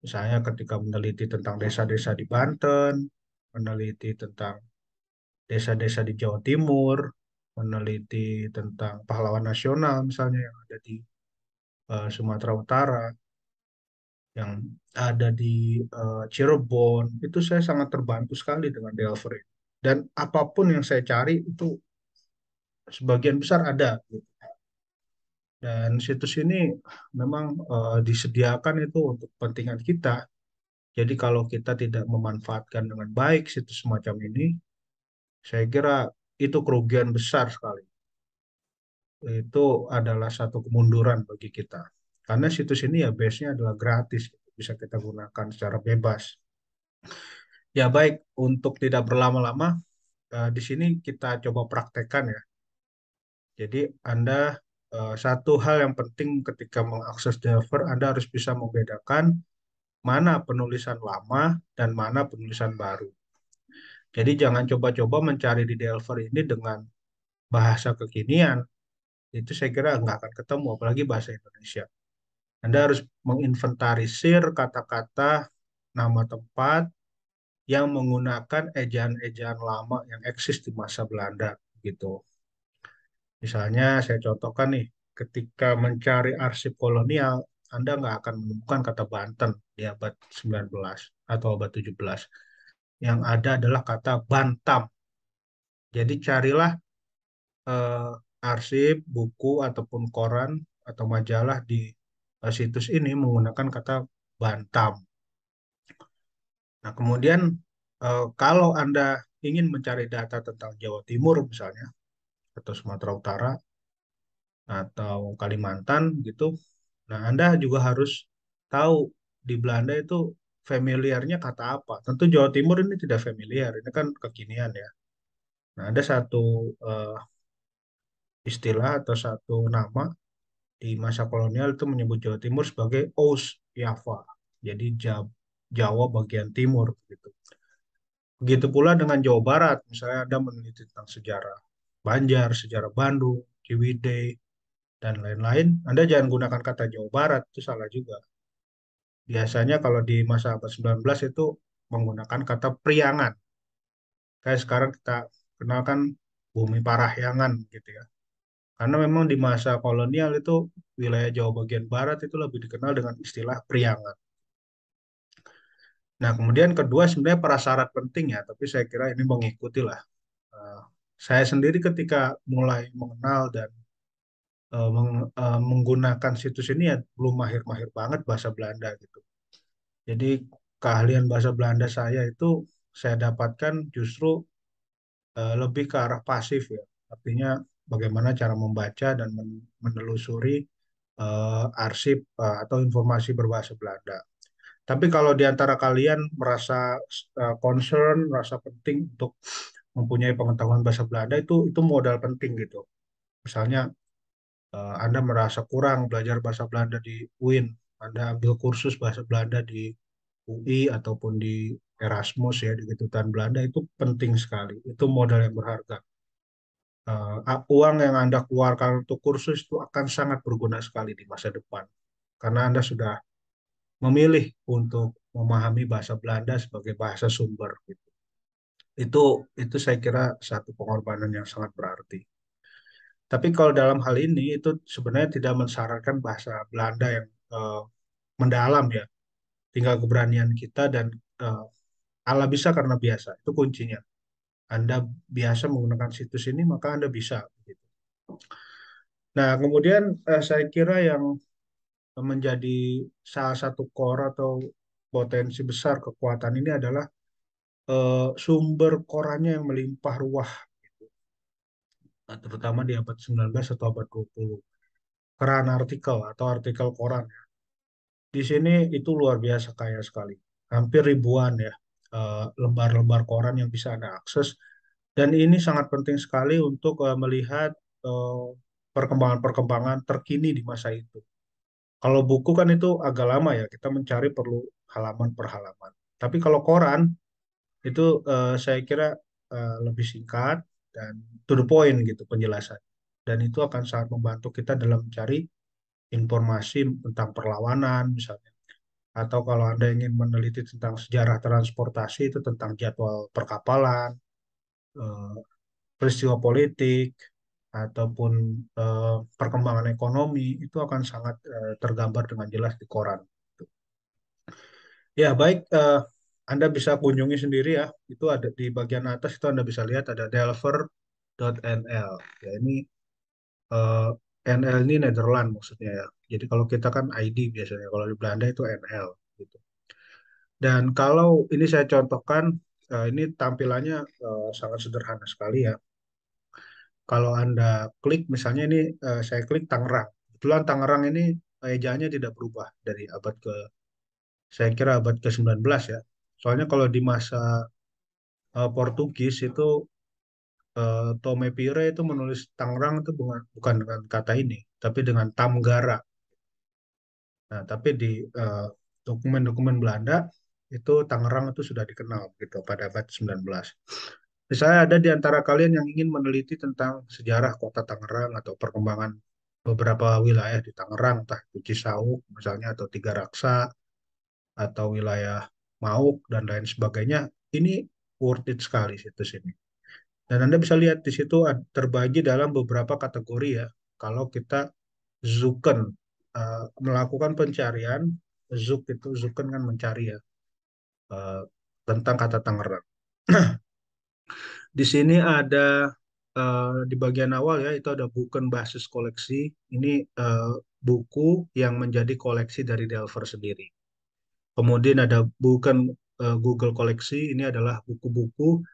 Misalnya ketika meneliti tentang desa-desa di Banten, meneliti tentang desa-desa di Jawa Timur, meneliti tentang pahlawan nasional misalnya yang ada di uh, Sumatera Utara, yang ada di uh, Cirebon, itu saya sangat terbantu sekali dengan Delver Dan apapun yang saya cari itu sebagian besar ada. Gitu. Dan situs ini memang uh, disediakan itu untuk kepentingan kita jadi kalau kita tidak memanfaatkan dengan baik situs semacam ini, saya kira itu kerugian besar sekali. Itu adalah satu kemunduran bagi kita. Karena situs ini ya base-nya adalah gratis, bisa kita gunakan secara bebas. Ya baik, untuk tidak berlama-lama, eh, di sini kita coba praktekkan ya. Jadi Anda eh, satu hal yang penting ketika mengakses driver, Anda harus bisa membedakan mana penulisan lama dan mana penulisan baru. Jadi jangan coba-coba mencari di Delver ini dengan bahasa kekinian. Itu saya kira nggak akan ketemu, apalagi bahasa Indonesia. Anda harus menginventarisir kata-kata, nama tempat, yang menggunakan ejaan-ejaan lama yang eksis di masa Belanda gitu. Misalnya saya contohkan nih, ketika mencari arsip kolonial, anda nggak akan menemukan kata Banten di abad 19 atau abad 17. Yang ada adalah kata Bantam. Jadi carilah eh, arsip, buku, ataupun koran atau majalah di eh, situs ini menggunakan kata Bantam. Nah, kemudian eh, kalau Anda ingin mencari data tentang Jawa Timur misalnya, atau Sumatera Utara, atau Kalimantan gitu Nah, Anda juga harus tahu di Belanda itu familiarnya kata apa. Tentu Jawa Timur ini tidak familiar, ini kan kekinian ya. Nah, ada satu uh, istilah atau satu nama di masa kolonial itu menyebut Jawa Timur sebagai Os Java. Jadi Jawa bagian timur gitu. Begitu pula dengan Jawa Barat, misalnya Anda meneliti tentang sejarah Banjar, sejarah Bandung, Ciwidey, dan lain-lain. Anda jangan gunakan kata Jawa Barat, itu salah juga. Biasanya kalau di masa abad 19 itu menggunakan kata Priangan. Kayak sekarang kita kenalkan bumi Parahyangan gitu ya. Karena memang di masa kolonial itu wilayah Jawa bagian barat itu lebih dikenal dengan istilah Priangan. Nah, kemudian kedua sebenarnya para syarat penting ya, tapi saya kira ini mengikuti lah. Eh, saya sendiri ketika mulai mengenal dan Eh, meng, uh, menggunakan situs ini ya belum mahir-mahir banget bahasa Belanda gitu. Jadi keahlian bahasa Belanda saya itu saya dapatkan justru uh, lebih ke arah pasif ya. Artinya bagaimana cara membaca dan menelusuri uh, arsip uh, atau informasi berbahasa Belanda. Tapi kalau di antara kalian merasa uh, concern, merasa penting untuk mempunyai pengetahuan bahasa Belanda itu itu modal penting gitu. Misalnya uh, Anda merasa kurang belajar bahasa Belanda di UIN, Anda ambil kursus bahasa Belanda di UI ataupun di Erasmus ya di Kedutaan Belanda itu penting sekali. Itu modal yang berharga. Uh, uang yang Anda keluarkan untuk kursus itu akan sangat berguna sekali di masa depan. Karena Anda sudah memilih untuk memahami bahasa Belanda sebagai bahasa sumber gitu. Itu itu saya kira satu pengorbanan yang sangat berarti. Tapi kalau dalam hal ini itu sebenarnya tidak mensyaratkan bahasa Belanda yang uh, mendalam ya. Tinggal keberanian kita dan uh, eh, ala bisa karena biasa. Itu kuncinya. Anda biasa menggunakan situs ini maka Anda bisa gitu. Nah, kemudian uh, saya kira yang menjadi salah satu core atau potensi besar kekuatan ini adalah uh, sumber korannya yang melimpah ruah terutama di abad 19 atau abad 20. Keran artikel atau artikel koran. Ya. Di sini itu luar biasa kaya sekali. Hampir ribuan ya eh, lembar-lembar koran yang bisa Anda akses. Dan ini sangat penting sekali untuk eh, melihat eh, perkembangan-perkembangan terkini di masa itu. Kalau buku kan itu agak lama ya, kita mencari perlu halaman per halaman. Tapi kalau koran itu saya kira lebih singkat, dan to the point gitu penjelasan. Dan itu akan sangat membantu kita dalam mencari informasi tentang perlawanan misalnya. Atau kalau Anda ingin meneliti tentang sejarah transportasi itu tentang jadwal perkapalan, eh, peristiwa politik, ataupun eh, perkembangan ekonomi itu akan sangat eh, tergambar dengan jelas di koran. Ya, baik. Anda bisa kunjungi sendiri ya. Itu ada di bagian atas itu Anda bisa lihat ada delver.nl. Ya ini uh, eh, NL ini Netherlands maksudnya ya. Jadi kalau kita kan ID biasanya, kalau di Belanda itu NL gitu. Dan kalau ini saya contohkan, uh, ini tampilannya uh, sangat sederhana sekali ya. Kalau Anda klik misalnya ini uh, saya klik Tangerang. Kebetulan Tangerang ini ejaannya tidak berubah dari abad ke saya kira abad ke-19 ya. Soalnya kalau di masa uh, Portugis itu uh, eh, Tome Pire itu menulis Tangerang itu bukan bukan dengan kata ini, tapi dengan Tamgara. Nah, tapi di dokumen eh, dokumen-dokumen Belanda itu Tangerang itu sudah dikenal gitu pada abad 19. Misalnya ada di antara kalian yang ingin meneliti tentang sejarah kota Tangerang atau perkembangan beberapa wilayah di Tangerang, entah itu Cisauk misalnya atau Tiga Raksa atau wilayah mau dan lain sebagainya ini worth it sekali situs ini dan Anda bisa lihat di situ terbagi dalam beberapa kategori ya kalau kita Zuken uh, melakukan pencarian Zuk itu Zuken kan mencari ya uh, tentang kata Tangerang di sini ada Uh, di bagian awal ya itu ada bukan basis koleksi ini uh, buku yang menjadi koleksi dari Delver sendiri Kemudian ada bukan uh, Google koleksi, ini adalah buku-buku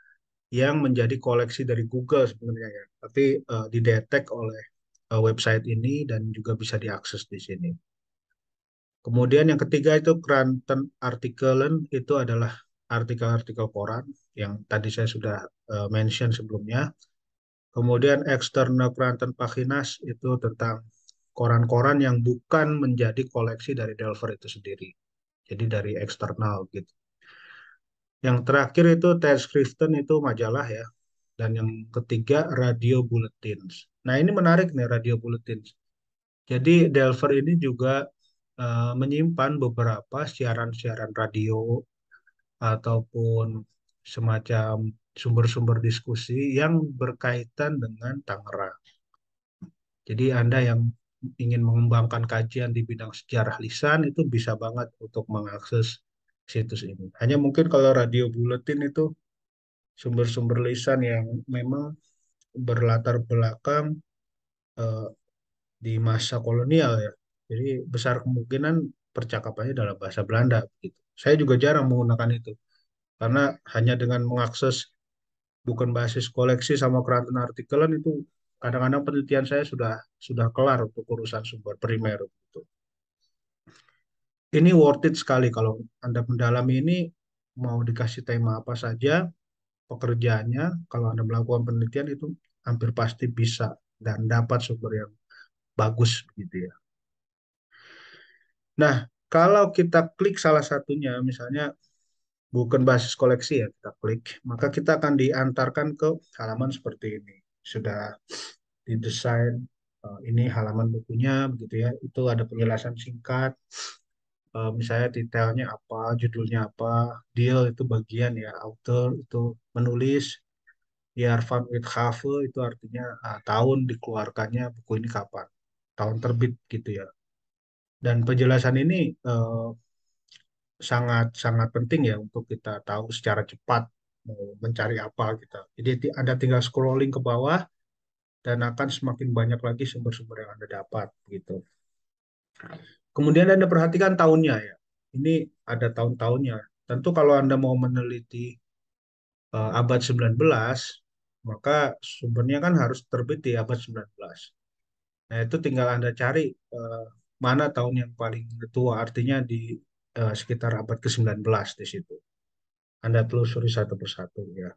yang menjadi koleksi dari Google sebenarnya ya, tapi uh, didetek oleh uh, website ini dan juga bisa diakses di sini. Kemudian yang ketiga itu Kranten Artikelen itu adalah artikel-artikel koran yang tadi saya sudah uh, mention sebelumnya. Kemudian external Kranten Paginas itu tentang koran-koran yang bukan menjadi koleksi dari Delver itu sendiri jadi dari eksternal gitu. Yang terakhir itu Tes Kristen itu majalah ya, dan yang ketiga radio bulletins. Nah ini menarik nih radio bulletins. Jadi Delver ini juga uh, menyimpan beberapa siaran-siaran radio ataupun semacam sumber-sumber diskusi yang berkaitan dengan Tangerang. Jadi Anda yang ingin mengembangkan kajian di bidang sejarah lisan itu bisa banget untuk mengakses situs ini. Hanya mungkin kalau radio buletin itu sumber-sumber lisan yang memang berlatar belakang eh, di masa kolonial ya. Jadi besar kemungkinan percakapannya dalam bahasa Belanda gitu. Saya juga jarang menggunakan itu. Karena hanya dengan mengakses bukan basis koleksi sama keranten artikelan itu kadang-kadang penelitian saya sudah sudah kelar untuk urusan sumber primer itu. Ini worth it sekali kalau Anda mendalami ini mau dikasih tema apa saja pekerjaannya kalau Anda melakukan penelitian itu hampir pasti bisa dan dapat sumber yang bagus gitu ya. Nah, kalau kita klik salah satunya misalnya bukan basis koleksi ya kita klik, maka kita akan diantarkan ke halaman seperti ini sudah didesain eh, ini halaman bukunya begitu ya itu ada penjelasan singkat eh, misalnya detailnya apa judulnya apa deal itu bagian ya author itu menulis Yarfan with Hafe itu artinya uh, tahun dikeluarkannya buku ini kapan tahun terbit gitu ya dan penjelasan ini uh, sangat sangat penting ya untuk kita tahu secara cepat mau mencari apa kita. Gitu. Jadi Anda tinggal scrolling ke bawah dan akan semakin banyak lagi sumber-sumber yang Anda dapat gitu. Kemudian Anda perhatikan tahunnya ya. Ini ada tahun-tahunnya. Tentu kalau Anda mau meneliti uh, abad 19 maka sumbernya kan harus terbit di abad 19. Nah, itu tinggal Anda cari uh, mana tahun yang paling tua, artinya di uh, sekitar abad ke-19 di situ. Anda telusuri satu persatu ya.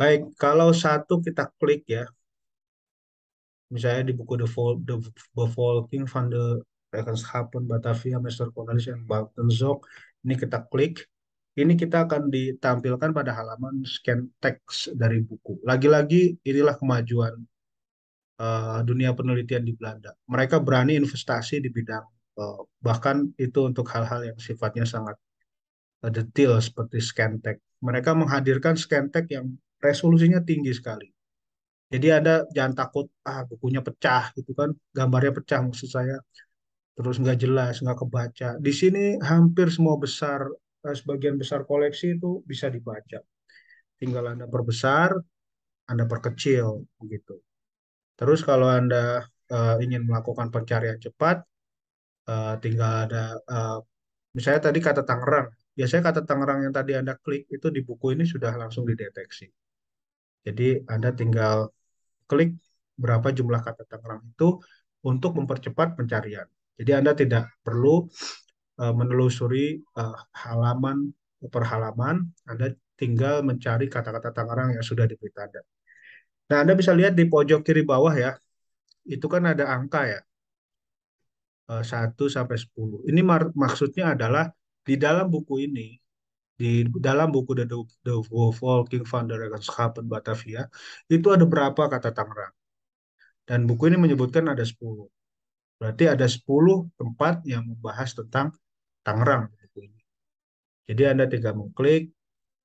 Baik, kalau satu kita klik ya. Misalnya di buku The, Fall, The, Volking van de Reckenschappen Batavia, Master Cornelis and Zog. Ini kita klik. Ini kita akan ditampilkan pada halaman scan teks dari buku. Lagi-lagi inilah kemajuan uh, dunia penelitian di Belanda. Mereka berani investasi di bidang Eh, bahkan itu untuk hal-hal yang sifatnya sangat eh, detail seperti scan tech Mereka menghadirkan scan tech yang resolusinya tinggi sekali. Jadi Anda jangan takut, ah bukunya pecah gitu kan, gambarnya pecah maksud saya. Terus nggak jelas, nggak kebaca. Di sini hampir semua besar, eh, sebagian besar koleksi itu bisa dibaca. Tinggal Anda perbesar, Anda perkecil gitu. Terus kalau Anda uh, ingin melakukan pencarian cepat, uh, tinggal ada uh, misalnya tadi kata Tangerang biasanya kata Tangerang yang tadi anda klik itu di buku ini sudah langsung dideteksi jadi anda tinggal klik berapa jumlah kata Tangerang itu untuk mempercepat pencarian jadi anda tidak perlu uh, menelusuri uh, halaman per halaman anda tinggal mencari kata-kata Tangerang yang sudah diberi tanda nah anda bisa lihat di pojok kiri bawah ya itu kan ada angka ya 1 eh, sampai 10. Ini maksudnya adalah di dalam buku ini, di dalam buku The, The Wolf Walking Founder Happen Batavia, itu ada berapa kata Tangerang. Dan buku ini menyebutkan ada 10. Berarti ada 10 tempat yang membahas tentang Tangerang. Jadi Anda tinggal mengklik,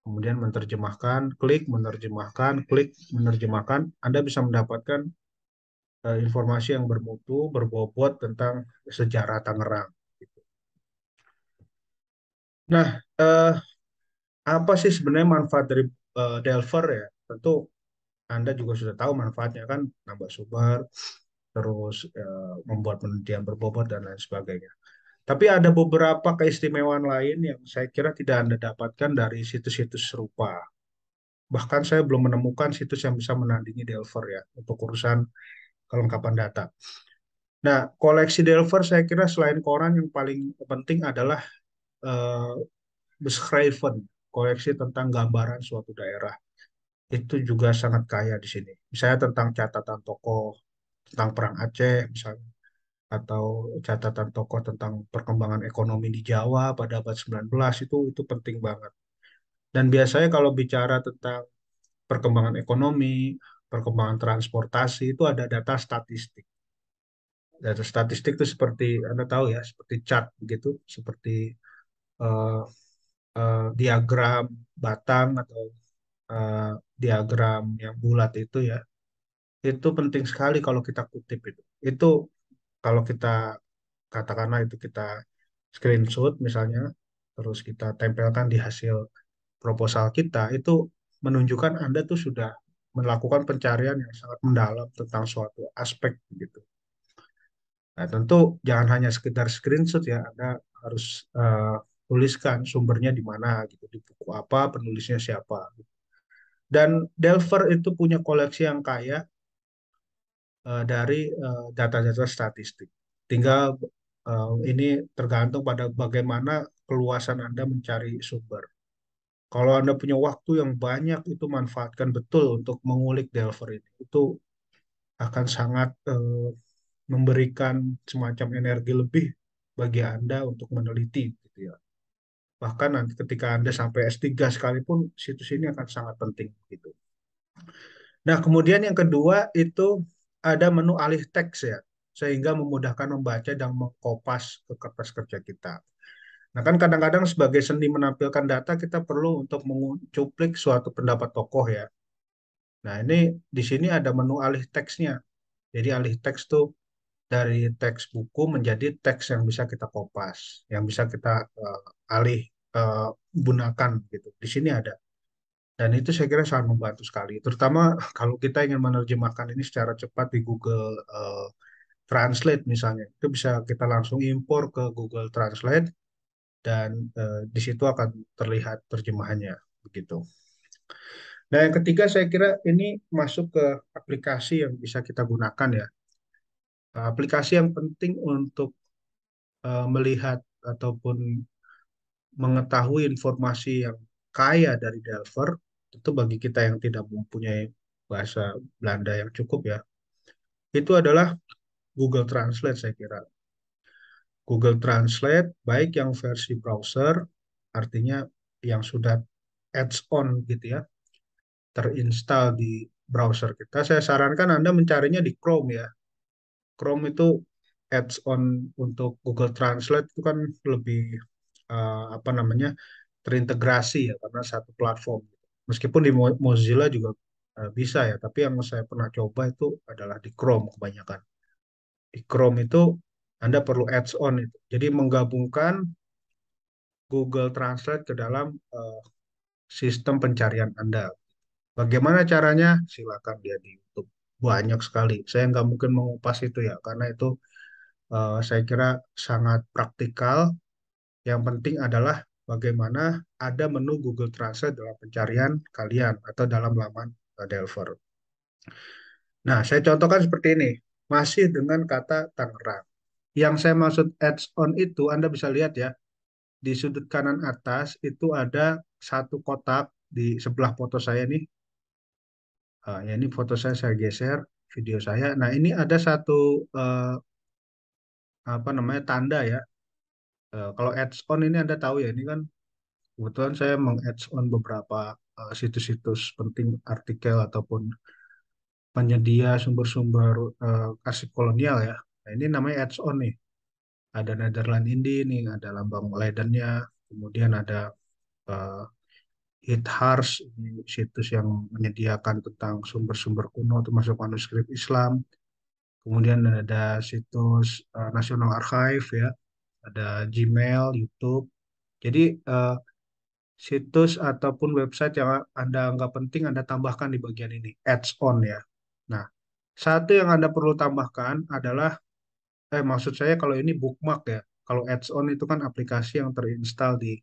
kemudian menerjemahkan, klik, menerjemahkan, klik, menerjemahkan. Anda bisa mendapatkan Eh, informasi yang bermutu, berbobot tentang sejarah Tangerang. Gitu. Nah, eh, apa sih sebenarnya manfaat dari eh, Delver ya? Tentu Anda juga sudah tahu manfaatnya kan, nambah sumber, terus eh, membuat penelitian berbobot dan lain sebagainya. Tapi ada beberapa keistimewaan lain yang saya kira tidak Anda dapatkan dari situs-situs serupa. Bahkan saya belum menemukan situs yang bisa menandingi Delver ya untuk urusan kelengkapan data. Nah, koleksi Delver saya kira selain koran yang paling penting adalah uh, beschrijven, koleksi tentang gambaran suatu daerah. Itu juga sangat kaya di sini. Misalnya tentang catatan tokoh, tentang Perang Aceh misalnya, atau catatan tokoh tentang perkembangan ekonomi di Jawa pada abad 19 itu itu penting banget. Dan biasanya kalau bicara tentang perkembangan ekonomi, perkembangan transportasi itu ada data statistik. Data statistik itu seperti Anda tahu ya, seperti chart gitu, seperti uh, uh, diagram batang atau uh, diagram yang bulat itu ya. Itu penting sekali kalau kita kutip itu. Itu kalau kita katakanlah itu kita screenshot misalnya terus kita tempelkan di hasil proposal kita itu menunjukkan Anda tuh sudah melakukan pencarian yang sangat mendalam tentang suatu aspek gitu. Nah, tentu jangan hanya sekedar screenshot ya, Anda harus uh, tuliskan sumbernya di mana gitu, di buku apa, penulisnya siapa. Gitu. Dan Delver itu punya koleksi yang kaya uh, dari eh, data-data uh, statistik. Tinggal uh, ini tergantung pada bagaimana keluasan Anda mencari sumber. Kalau Anda punya waktu yang banyak, itu manfaatkan betul untuk mengulik Delver ini. Itu akan sangat eh, memberikan semacam energi lebih bagi Anda untuk meneliti. Gitu ya. Bahkan nanti ketika Anda sampai S3 sekalipun, situs ini akan sangat penting. Gitu. Nah, kemudian yang kedua itu ada menu alih teks ya, sehingga memudahkan membaca dan mengkopas ke kertas kerja kita. Nah kan kadang-kadang sebagai seni menampilkan data kita perlu untuk mencuplik suatu pendapat tokoh ya. Nah ini di sini ada menu alih teksnya. Jadi alih teks tuh dari teks buku menjadi teks yang bisa kita kopas, yang bisa kita uh, alih uh, gunakan gitu. Di sini ada. Dan itu saya kira sangat membantu sekali, terutama kalau kita ingin menerjemahkan ini secara cepat di Google uh, Translate misalnya, itu bisa kita langsung impor ke Google Translate dan eh, di situ akan terlihat terjemahannya begitu. Nah, yang ketiga saya kira ini masuk ke aplikasi yang bisa kita gunakan ya. Aplikasi yang penting untuk eh, melihat ataupun mengetahui informasi yang kaya dari Delver itu bagi kita yang tidak mempunyai bahasa Belanda yang cukup ya. Itu adalah Google Translate saya kira. Google Translate, baik yang versi browser, artinya yang sudah add on gitu ya, terinstall di browser kita. Saya sarankan Anda mencarinya di Chrome ya. Chrome itu add on untuk Google Translate itu kan lebih uh, apa namanya terintegrasi ya karena satu platform. Meskipun di Mozilla juga uh, bisa ya, tapi yang saya pernah coba itu adalah di Chrome kebanyakan. Di Chrome itu anda perlu ads on itu. Jadi menggabungkan Google Translate ke dalam uh, sistem pencarian Anda. Bagaimana caranya? Silakan dia di YouTube. Banyak sekali. Saya nggak mungkin mengupas itu ya, karena itu uh, saya kira sangat praktikal. Yang penting adalah bagaimana ada menu Google Translate dalam pencarian kalian atau dalam laman uh, Delver. Nah, saya contohkan seperti ini. Masih dengan kata Tangerang yang saya maksud ads on itu Anda bisa lihat ya di sudut kanan atas itu ada satu kotak di sebelah foto saya nih. Uh, ya ini foto saya saya geser video saya. Nah ini ada satu uh, apa namanya tanda ya. Uh, kalau ads on ini Anda tahu ya ini kan kebetulan saya meng-ads on beberapa eh, situs-situs uh, penting artikel ataupun penyedia sumber-sumber uh, kasih kolonial ya Nah, ini namanya ads on nih. Ada Netherlands Indi nih, ada lambang Leidennya, kemudian ada uh, eh, Hithars, ini situs yang menyediakan tentang sumber-sumber kuno termasuk manuskrip Islam. Kemudian ada situs uh, National Archive ya, ada Gmail, YouTube. Jadi uh, situs ataupun website yang Anda anggap penting Anda tambahkan di bagian ini, ads on ya. Nah, satu yang Anda perlu tambahkan adalah eh maksud saya kalau ini bookmark ya. Kalau ads-on itu kan aplikasi yang terinstall di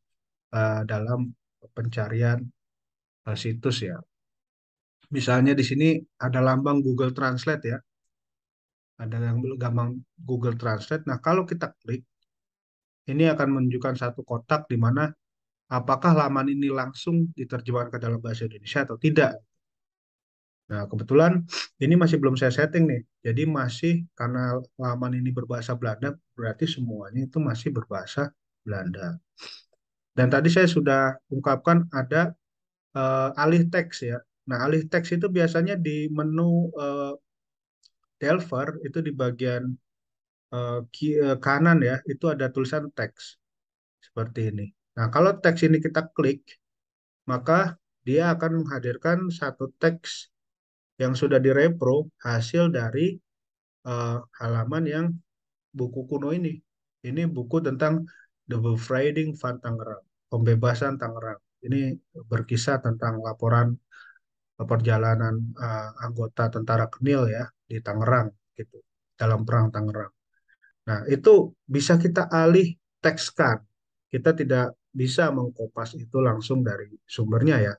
uh, dalam pencarian uh, situs ya. Misalnya di sini ada lambang Google Translate ya. Ada yang gampang Google Translate. Nah, kalau kita klik ini akan menunjukkan satu kotak di mana apakah laman ini langsung diterjemahkan ke dalam bahasa Indonesia atau tidak. Nah, kebetulan ini masih belum saya setting nih. Jadi masih karena laman ini berbahasa Belanda, berarti semuanya itu masih berbahasa Belanda. Dan tadi saya sudah ungkapkan ada uh, alih teks ya. Nah, alih teks itu biasanya di menu uh, Delver itu di bagian uh, kanan ya, itu ada tulisan teks seperti ini. Nah, kalau teks ini kita klik, maka dia akan menghadirkan satu teks yang sudah direpro hasil dari uh, halaman yang buku kuno ini. Ini buku tentang The Befriending Van Tangerang, pembebasan Tangerang. Ini berkisah tentang laporan eh, perjalanan uh, anggota tentara Kenil ya di Tangerang gitu dalam perang Tangerang. Nah, itu bisa kita alih tekskan. Kita tidak bisa mengkopas itu langsung dari sumbernya ya.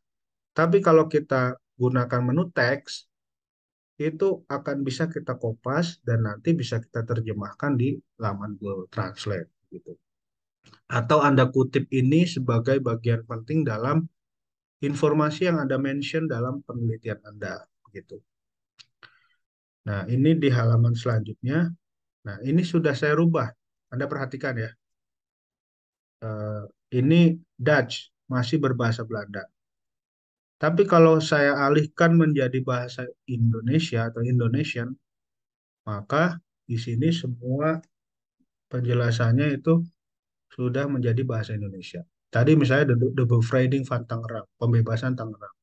Tapi kalau kita gunakan menu teks, itu akan bisa kita kopas dan nanti bisa kita terjemahkan di laman Google Translate gitu. Atau Anda kutip ini sebagai bagian penting dalam informasi yang Anda mention dalam penelitian Anda gitu. Nah, ini di halaman selanjutnya. Nah, ini sudah saya rubah. Anda perhatikan ya. Uh, ini Dutch masih berbahasa Belanda. Tapi kalau saya alihkan menjadi bahasa Indonesia atau Indonesian, maka di sini semua penjelasannya itu sudah menjadi bahasa Indonesia. Tadi misalnya The, the Befriending Van Tangerang, pembebasan Tangerang.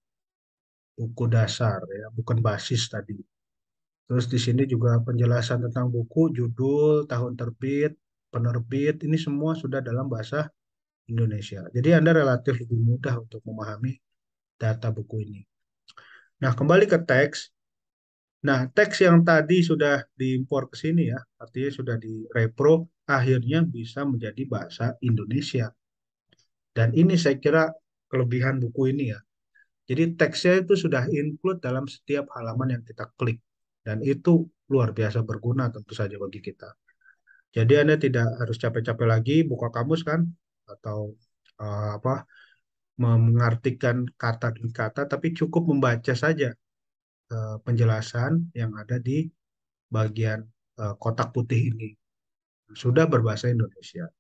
Buku dasar ya, bukan basis tadi. Terus di sini juga penjelasan tentang buku, judul, tahun terbit, penerbit, ini semua sudah dalam bahasa Indonesia. Jadi Anda relatif lebih mudah untuk memahami data buku ini. Nah, kembali ke teks. Nah, teks yang tadi sudah diimpor ke sini ya, artinya sudah direpro, akhirnya bisa menjadi bahasa Indonesia. Dan ini saya kira kelebihan buku ini ya. Jadi teksnya itu sudah include dalam setiap halaman yang kita klik. Dan itu luar biasa berguna tentu saja bagi kita. Jadi Anda tidak harus capek-capek lagi buka kamus kan atau uh, apa mengartikan kata demi kata, tapi cukup membaca saja eh, penjelasan yang ada di bagian eh, kotak putih ini. Sudah berbahasa Indonesia.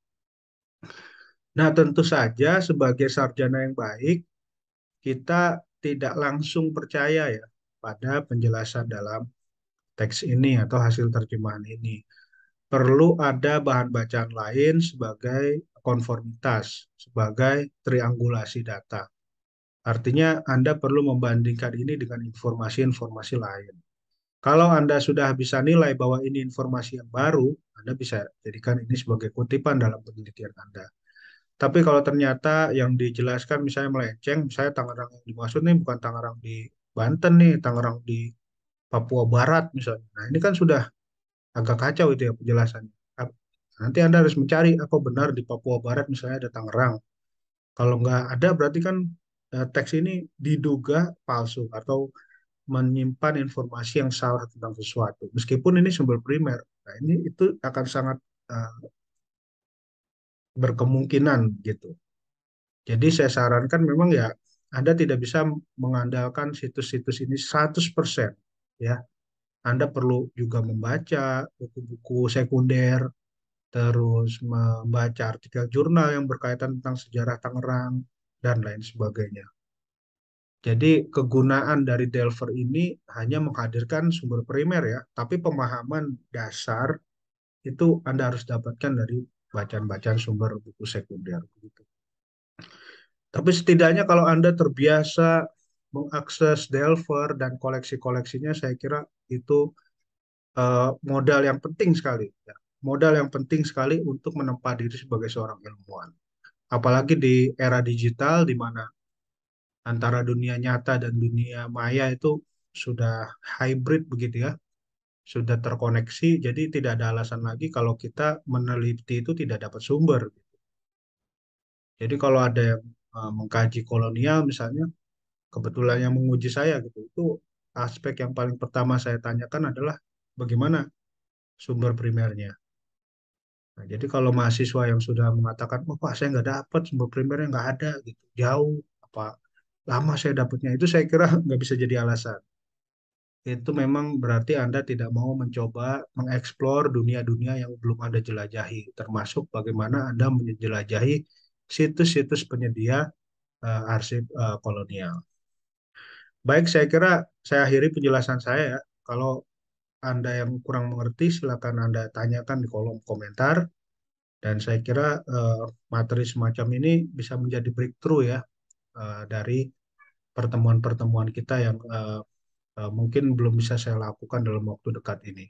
Nah, tentu saja sebagai sarjana yang baik, kita tidak langsung percaya ya pada penjelasan dalam teks ini atau hasil terjemahan ini. Perlu ada bahan bacaan lain sebagai konformitas sebagai triangulasi data. Artinya Anda perlu membandingkan ini dengan informasi-informasi lain. Kalau Anda sudah bisa nilai bahwa ini informasi yang baru, Anda bisa jadikan ini sebagai kutipan dalam penelitian Anda. Tapi kalau ternyata yang dijelaskan misalnya melenceng, misalnya Tangerang yang dimaksud nih bukan Tangerang di Banten nih, Tangerang di Papua Barat misalnya. Nah ini kan sudah agak kacau itu ya penjelasannya. Nanti Anda harus mencari apa ah, benar di Papua Barat misalnya ada Tangerang. Kalau nggak ada berarti kan eh, teks ini diduga palsu atau menyimpan informasi yang salah tentang sesuatu. Meskipun ini sumber primer, nah ini itu akan sangat uh, berkemungkinan gitu. Jadi saya sarankan memang ya Anda tidak bisa mengandalkan situs-situs ini 100% ya. Anda perlu juga membaca buku-buku sekunder terus membaca artikel jurnal yang berkaitan tentang sejarah Tangerang, dan lain sebagainya. Jadi kegunaan dari Delver ini hanya menghadirkan sumber primer ya, tapi pemahaman dasar itu Anda harus dapatkan dari bacaan-bacaan sumber buku sekunder. Begitu. Tapi setidaknya kalau Anda terbiasa mengakses Delver dan koleksi-koleksinya, saya kira itu uh, modal yang penting sekali. Ya modal yang penting sekali untuk menempa diri sebagai seorang ilmuwan. Apalagi di era digital di mana antara dunia nyata dan dunia maya itu sudah hybrid begitu ya. Sudah terkoneksi jadi tidak ada alasan lagi kalau kita meneliti itu tidak dapat sumber. Jadi kalau ada yang eh, mengkaji kolonial misalnya kebetulan yang menguji saya gitu itu aspek yang paling pertama saya tanyakan adalah bagaimana sumber primernya Nah, jadi kalau mahasiswa yang sudah mengatakan, oh, Pak saya nggak dapat sumber primernya nggak ada gitu, jauh apa lama saya dapatnya itu saya kira nggak bisa jadi alasan. Itu memang berarti Anda tidak mau mencoba mengeksplor dunia-dunia yang belum Anda jelajahi, termasuk bagaimana Anda menjelajahi situs-situs penyedia uh, arsip uh, kolonial. Baik, saya kira saya akhiri penjelasan saya ya. Kalau anda yang kurang mengerti, silakan Anda tanyakan di kolom komentar. Dan saya kira uh, materi semacam ini bisa menjadi breakthrough ya uh, dari pertemuan-pertemuan kita yang uh, mungkin belum bisa saya lakukan dalam waktu dekat ini.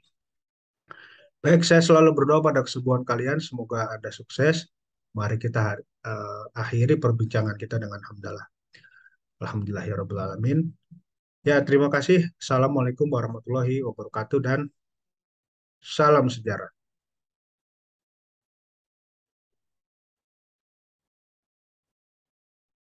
Baik, saya selalu berdoa pada kesembuhan kalian. Semoga ada sukses. Mari kita akhiri perbincangan kita dengan hamdalah. Alhamdulillahirrahmanirrahim. Ya, terima kasih. Assalamualaikum warahmatullahi wabarakatuh dan salam sejarah.